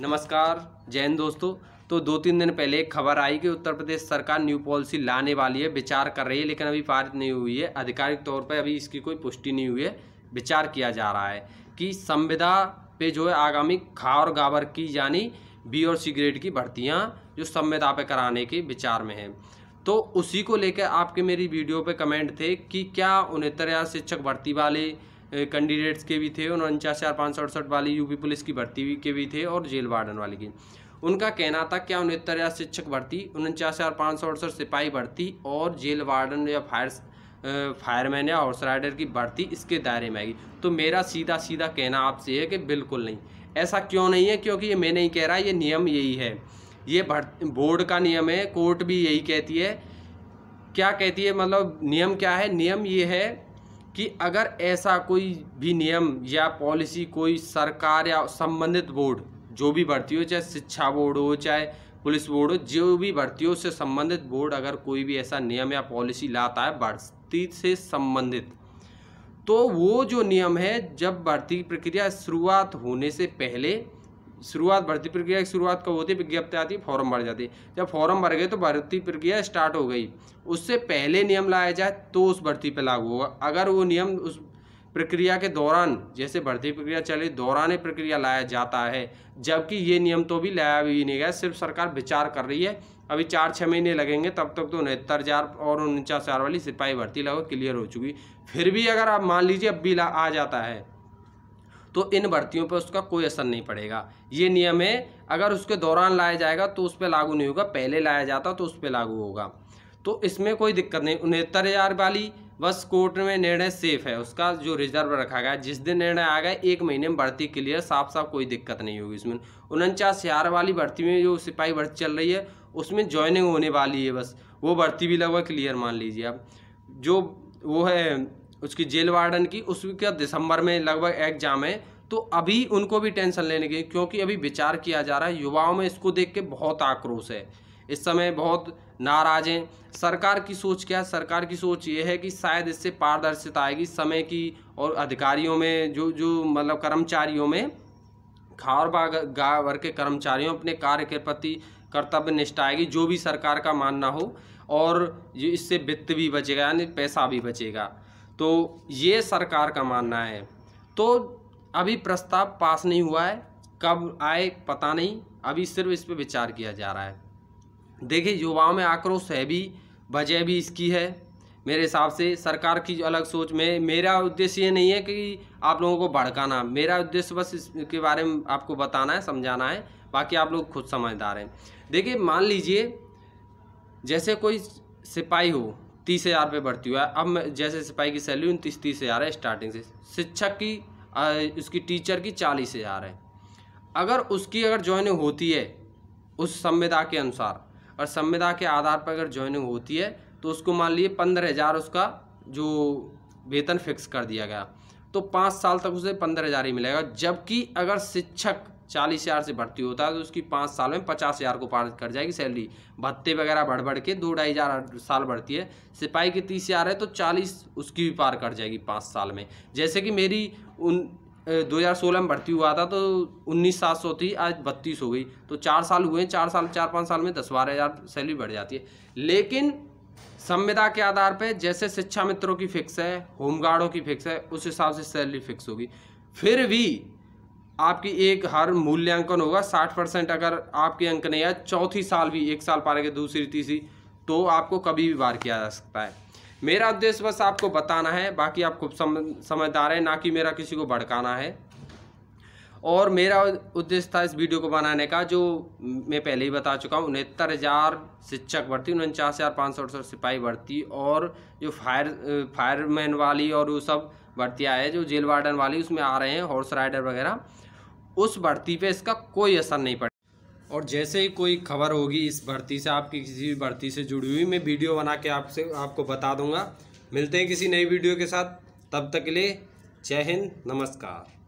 नमस्कार जैन दोस्तों तो दो तीन दिन पहले एक खबर आई कि उत्तर प्रदेश सरकार न्यू पॉलिसी लाने वाली है विचार कर रही है लेकिन अभी पारित नहीं हुई है आधिकारिक तौर पर अभी इसकी कोई पुष्टि नहीं हुई है विचार किया जा रहा है कि संविदा पे जो है आगामी खार गाबर की यानी बी और सी ग्रेड की भर्तियाँ जो संविदा पे कराने के विचार में है तो उसी को लेकर आपके मेरी वीडियो पर कमेंट थे कि क्या उनहत्तर शिक्षक भर्ती वाले कैंडिडेट्स के भी थे उनचास चार पाँच सौ अड़सठ वाली यूपी पुलिस की भर्ती के भी थे और जेल वार्डन वाले की उनका कहना था क्या उनहत्तर हज़ार शिक्षक भर्ती उनचास हजार पाँच सौ अड़सठ सिपाही भर्ती और जेल वार्डन या फायर फायरमैन या हॉर्स राइडर की भर्ती इसके दायरे में आएगी तो मेरा सीधा सीधा कहना आपसे है कि बिल्कुल नहीं ऐसा क्यों नहीं है क्योंकि ये मैं नहीं कह रहा ये नियम यही है ये बोर्ड का नियम है कोर्ट भी यही कहती है क्या कहती है मतलब नियम क्या है नियम ये है कि अगर ऐसा कोई भी नियम या पॉलिसी कोई सरकार या संबंधित बोर्ड जो भी भर्ती हो चाहे शिक्षा बोर्ड हो चाहे पुलिस बोर्ड हो जो भी भर्तियों से संबंधित बोर्ड अगर कोई भी ऐसा नियम या पॉलिसी लाता है भर्ती से संबंधित तो वो जो नियम है जब भर्ती प्रक्रिया शुरुआत होने से पहले शुरुआत भर्ती प्रक्रिया की शुरुआत कब होती है विज्ञप्ति आती है फॉर्म भर जाती है जब फॉर्म भर गए तो भर्ती प्रक्रिया स्टार्ट हो गई उससे पहले नियम लाया जाए तो उस भर्ती पर लागू होगा अगर वो नियम उस प्रक्रिया के दौरान जैसे भर्ती प्रक्रिया चले दौरान प्रक्रिया लाया जाता है जबकि ये नियम तो भी लाया भी नहीं गया सिर्फ सरकार विचार कर रही है अभी चार छः महीने लगेंगे तब तक तो उनहत्तर हज़ार और उनचास हज़ार वाली सिपाही भर्ती लगभग क्लियर हो चुकी फिर भी अगर आप मान लीजिए अब भी आ जाता है तो इन भर्तियों पर उसका कोई असर नहीं पड़ेगा ये नियम है अगर उसके दौरान लाया जाएगा तो उस पर लागू नहीं होगा पहले लाया जाता तो उस पर लागू होगा तो इसमें कोई दिक्कत नहीं उनहत्तर हज़ार वाली बस कोर्ट में निर्णय सेफ है उसका जो रिजर्व रखा गया जिस दिन निर्णय आ गया एक महीने में भर्ती क्लियर साफ साफ कोई दिक्कत नहीं होगी इसमें उनचास हज़ार वाली भर्ती में जो सिपाही भर्ती चल रही है उसमें ज्वाइनिंग होने वाली है बस वो भर्ती भी लगभग क्लियर मान लीजिए आप जो वो है उसकी जेल वार्डन की उसका दिसंबर में लगभग एग्जाम है तो अभी उनको भी टेंशन लेने की क्योंकि अभी विचार किया जा रहा है युवाओं में इसको देख के बहुत आक्रोश है इस समय बहुत नाराज हैं सरकार की सोच क्या है सरकार की सोच ये है कि शायद इससे पारदर्शिता आएगी समय की और अधिकारियों में जो जो मतलब कर्मचारियों में खार वर्ग के कर्मचारियों अपने कार्य के प्रति कर्तव्य निष्ठा आएगी जो भी सरकार का मानना हो और ये इससे वित्त भी बचेगा यानी पैसा भी बचेगा तो ये सरकार का मानना है तो अभी प्रस्ताव पास नहीं हुआ है कब आए पता नहीं अभी सिर्फ इस पर विचार किया जा रहा है देखिए युवाओं में आक्रोश है भी वजह भी इसकी है मेरे हिसाब से सरकार की अलग सोच में मेरा उद्देश्य ये नहीं है कि आप लोगों को भड़काना मेरा उद्देश्य बस इसके बारे में आपको बताना है समझाना है बाकी आप लोग खुद समझदार हैं देखिए मान लीजिए जैसे कोई सिपाही हो तीस हज़ार रुपये बढ़ती हुआ अब जैसे सिपाही की सैलरी उनतीस तीस हज़ार है स्टार्टिंग से शिक्षक की उसकी टीचर की चालीस हज़ार है अगर उसकी अगर ज्वाइनिंग होती है उस संविदा के अनुसार और संविदा के आधार पर अगर ज्वाइनिंग होती है तो उसको मान लीजिए पंद्रह हज़ार उसका जो वेतन फिक्स कर दिया गया तो पाँच साल तक उसे पंद्रह हज़ार ही मिलेगा जबकि अगर शिक्षक चालीस हज़ार से भर्ती होता है तो उसकी पाँच साल में पचास हज़ार को पार कर जाएगी सैलरी भत्ते वगैरह बढ़ बढ़ के दो ढाई हज़ार साल बढ़ती है सिपाही की तीस हज़ार है तो चालीस उसकी भी पार कर जाएगी पाँच साल में जैसे कि मेरी उन दो हज़ार सोलह में भर्ती हुआ था तो उन्नीस सात सौ थी आज बत्तीस हो गई तो चार साल हुए चार साल चार पाँच साल में दस बारह हज़ार सैलरी बढ़ जाती है लेकिन संविदा के आधार पर जैसे शिक्षा मित्रों की फिक्स है होमगार्डों की फिक्स है उस हिसाब से सैलरी फिक्स होगी फिर भी आपकी एक हर मूल्यांकन होगा साठ परसेंट अगर आपके अंक नहीं आए चौथी साल भी एक साल पारे के दूसरी तीसरी तो आपको कभी भी बार किया जा सकता है मेरा उद्देश्य बस आपको बताना है बाकी आप खूब समझदार हैं ना कि मेरा किसी को भड़काना है और मेरा उद्देश्य था इस वीडियो को बनाने का जो मैं पहले ही बता चुका हूँ उनहत्तर हज़ार शिक्षक भर्ती उनचास हज़ार पाँच सौ अड़सठ सिपाही भर्ती और जो फायर फायरमैन वाली और वो सब भर्तियाँ है जो जेल वार्डन वाली उसमें आ रहे हैं हॉर्स राइडर वगैरह उस भर्ती पे इसका कोई असर नहीं पड़ेगा और जैसे ही कोई खबर होगी इस भर्ती से आपकी किसी भी भर्ती से जुड़ी हुई मैं वीडियो बना के आपसे आपको बता दूंगा मिलते हैं किसी नई वीडियो के साथ तब तक के लिए जय हिंद नमस्कार